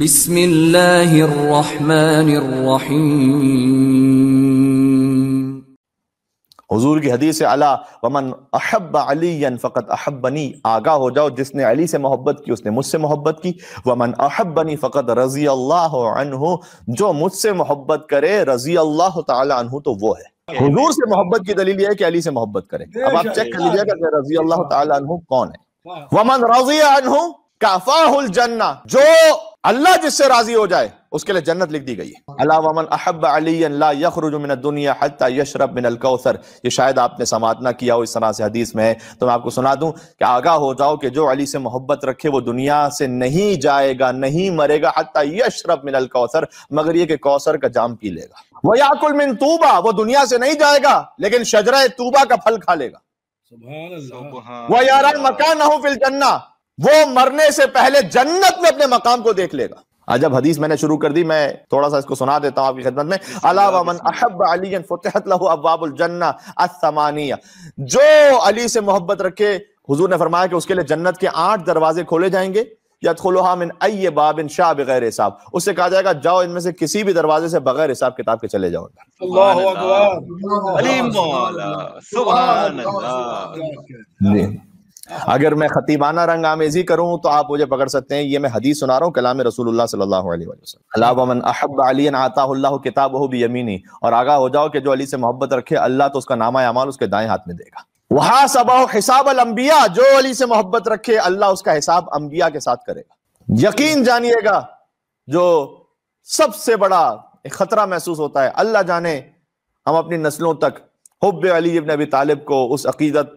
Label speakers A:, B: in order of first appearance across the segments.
A: बिस्मिल्लाहिर्रहमानिर्रहीम हुजूर की हदीस अला वमन अहब अली फ़कत अहबनी आगा हो जाओ जिसने अली से मोहब्बत की उसने मुझसे मोहब्बत की वमन अहबनी फ़कत रजी अल्लाह अनहु जो मुझसे मोहब्बत करे रजी अल्लाह तहु तो वो है हुजूर से मोहब्बत की दलील है कि अली से मोहब्बत करे अब आप चेक कर लीजिएगा रजी अल्लाह तहु कौन है वमन रजी अनहु काफाहुल जन्ना जो अल्लाह जिससे राजी हो जाए उसके लिए जन्नत लिख दी गई है अलामन यशरब बिन अलकौसर ये शायद आपने समात ना किया हो इस तरह से हदीस में तो मैं आपको सुना दूं कि आगाह हो जाओ कि जो अली से मोहब्बत रखे वो दुनिया से नहीं जाएगा नहीं मरेगा हत्या यशरब मिनल कौसर मगर ये कि कौसर का जाम पी लेगा वह याकुल मिन तूबा वो दुनिया से नहीं जाएगा लेकिन शजरा तूबा का फल खा लेगा वह यार मकान ना हो फिल जन्ना वो मरने से पहले जन्नत में अपने मकाम को देख लेगा अजब हदीस मैंने शुरू कर दी मैं थोड़ा सा इसको सुना देता हूं आपकी खिदमत में अलावा जो अली से मोहब्बत रखे हुजूर ने फरमाया कि उसके लिए जन्नत के आठ दरवाजे खोले जाएंगे या बाबिन शाह बगैर हिसाब उससे कहा जाएगा जाओ इनमें से किसी भी दरवाजे से बगैर हिसाब किताब के चले जाओ अगर मैं खतीबाना रंग आमेजी करूं तो आप मुझे पकड़ सकते हैं ये मैं हदीस सुना रहा हूँ कलाम रसूल अहब अली किताब हो भी यमीनी और आगा हो जाओ कि जो अली से मोहब्बत रखे अल्लाह तो उसका नामा अमाल उसके दाएं हाथ में देगा वहां सबा हिसाब अलम्बिया जो अली से मोहब्बत रखे अल्लाह उसका हिसाब अम्बिया के साथ करेगा यकीन जानिएगा जो सबसे बड़ा खतरा महसूस होता है अल्लाह जाने हम अपनी नस्लों तक हब्ब अली इबन नबी तालिब को उस अकीदत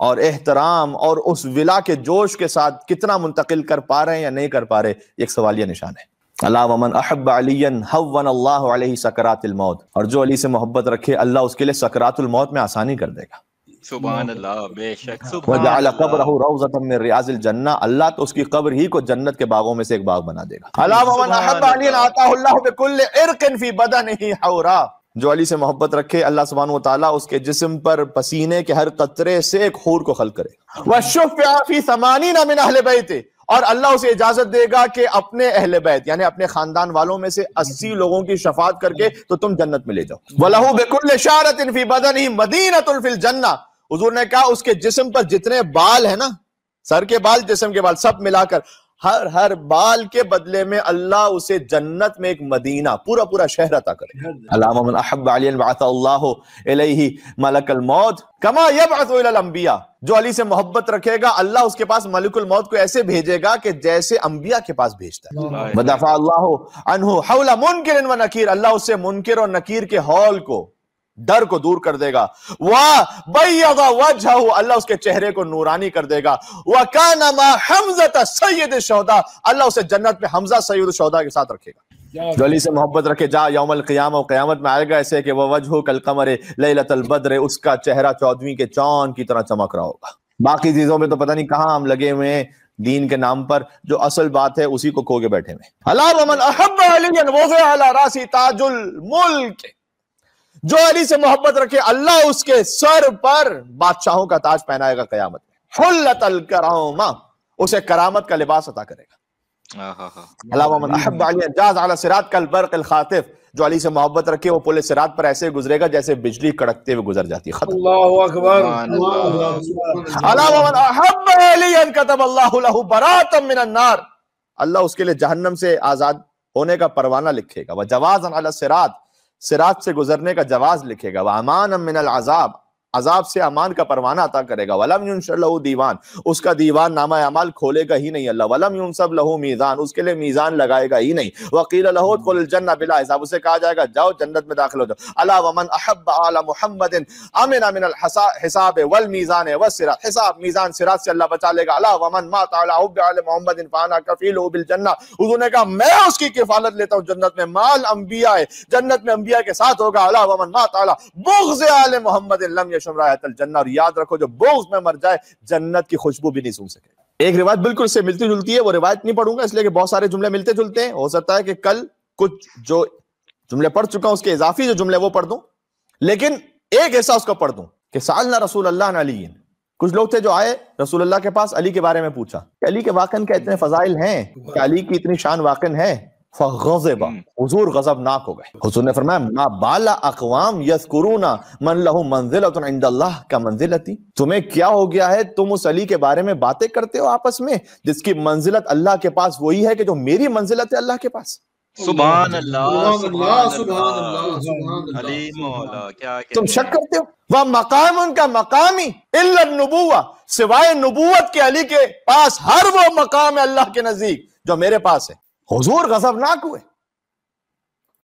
A: और एहतराम और उस विला के जोश के साथ कितना मुंतकिल कर पा रहे हैं या नहीं कर पा रहे एक सवालिया निशान है अल्लाह वमन अहब अलियन हवन अल्लाह सकरातमौत और जो अली से मोहब्बत रखे अल्लाह उसके लिए सकरातमौत में आसानी कर देगा हाँ। अल्लाह तो उसकी कब्र ही को जन्नत के बागों में से एक बाग बना देगा अल्लाह जो अली से मोहब्बत रखे अल्लाह सुबहान ताला उसके जिसम पर पसीने के हर कतरे से एक हूर को खल करे वशुफी समानी ना मिन अहले बैत और अल्लाह उसे इजाजत देगा कि अपने अहल बैत यानी अपने खानदान वालों में से अस्सी लोगों की शफात करके तो तुम जन्नत में ले जाओ वलहू बेकुल शारत बदन ही मदीनतुलफिल जन्ना हजूर ने कहा उसके जिसम पर जितने बाल है ना सर के बाल जिसम के बाल सब मिलाकर हर हर बाल के बदले में अल्लाह उसे जन्नत में एक मदीना पूरा पूरा शहर अता करे मलकल मौत कमा यबिया जो अली से मोहब्बत रखेगा अल्लाह उसके पास मलिकुल मौत को ऐसे भेजेगा कि जैसे अंबिया के पास भेजता है बदफा अल्लाह मुनकर नकीर अल्लाह उससे मुनकर और नकीर के हौल को डर को दूर कर देगा वाह वह वजह अल्लाह उसके चेहरे को नूरानी कर देगा वह का नामा हमजत सैयद शहदा अल्लाह उसे जन्नत में हमजा सैयद शहदा के साथ रखेगा गली से मोहब्बत रखे जा यौमल क्याम और क़यामत में आएगा ऐसे कि वह वजह कल कमर लतल बद्र उसका चेहरा चौदवी के चौन की तरह चमक रहा होगा बाकी चीजों में तो पता नहीं कहाँ हम लगे हुए हैं दीन के नाम पर जो असल बात है उसी को खो के बैठे हुए अला जो अली से मोहब्बत रखे अल्लाह उसके सर पर बादशाहों का ताज पहनाएगा कयामत में उसे करामत का लिबास अदा करेगा जो अली से मोहब्बत रखे वो पुलिस सिरात पर ऐसे गुजरेगा जैसे बिजली कड़कते हुए गुजर जाती है अल्लाह उसके लिए जहन्नम से आजाद होने का परवाना लिखेगा वह जवाज सिरात सिराज से गुजरने का जवाज लिखेगा वहमान मिनल अजाब अजाब से अमान का परवाना अता करेगा वलम यूनशलहू दीवान उसका दीवान नामा अमाल खोलेगा ही नहीं अल्लाह वलम सब लहू मीज़ान उसके लिए मीज़ान लगाएगा ही नहीं वकील लहूल जन्ना बिला हिसाब उसे कहा जाएगा जाओ जन्नत में दाखिल हो जाओ अला वमन अहब आला मोहम्मद अमिन अमिन हिसाब वल मीज़ान है वह सिरा हिसाब मीज़ान सिरात से अल्लाह बचा लेगा अला वमन माता तआला हुब मोहम्मद फाना कफील बिल जन्ना उन्होंने कहा मैं उसकी किफालत लेता हूँ जन्नत में माल अंबिया है जन्नत में अंबिया के साथ होगा अला वमन माता तआला बुग़्ज़ आल मोहम्मद के शुमरातल जन्ना और याद रखो जो बोस में मर जाए जन्नत की खुशबू भी नहीं सुन सके एक रिवायत बिल्कुल से मिलती जुलती है वो रिवायत नहीं पढ़ूंगा इसलिए कि बहुत सारे जुमले मिलते जुलते हैं हो सकता है कि कल कुछ जो जुमले पढ़ चुका हूं उसके इजाफी जो जुमले वो पढ़ दू लेकिन एक ऐसा उसका पढ़ दू कि साल ना रसूल अल्लाह ना अली कुछ लोग थे जो आए रसूल अल्लाह के पास अली के बारे में पूछा अली के वाकन के इतने फजाइल हैं अली की इतनी शान वाकन है हुजूर गज़बनाक हो गए हुजूर ने फरमाया का मंजिलती तुम्हें क्या हो गया है तुम उस अली के बारे में बातें करते हो आपस में जिसकी मंजिलत अल्लाह के पास वही है कि जो मेरी मंजिलत है अल्लाह के पास तुम शक करते हो वह मकाम उनका मकामी सिवाय के अली के पास हर वो मकाम है अल्लाह के नजदीक जो मेरे पास है ozor has